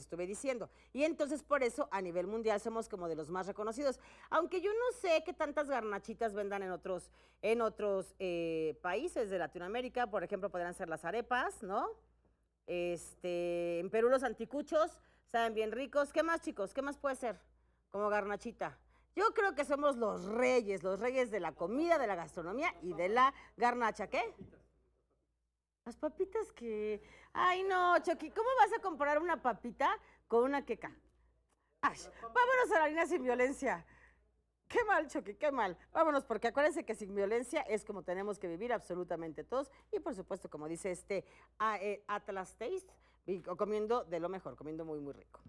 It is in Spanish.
estuve diciendo. Y entonces por eso a nivel mundial somos como de los más reconocidos. Aunque yo no sé qué tantas garnachitas vendan en otros, en otros eh, países de Latinoamérica, por ejemplo, podrían ser las arepas, ¿no? Este, en Perú los anticuchos saben bien ricos. ¿Qué más, chicos? ¿Qué más puede ser? Como garnachita. Yo creo que somos los reyes, los reyes de la comida, de la gastronomía y de la garnacha. ¿Qué? Las papitas que. Ay, no, Chucky, ¿cómo vas a comparar una papita con una queca? vámonos a la harina sin violencia. Qué mal, Chucky, qué mal. Vámonos, porque acuérdense que sin violencia es como tenemos que vivir absolutamente todos. Y por supuesto, como dice este eh, Atlas Taste, comiendo de lo mejor, comiendo muy, muy rico.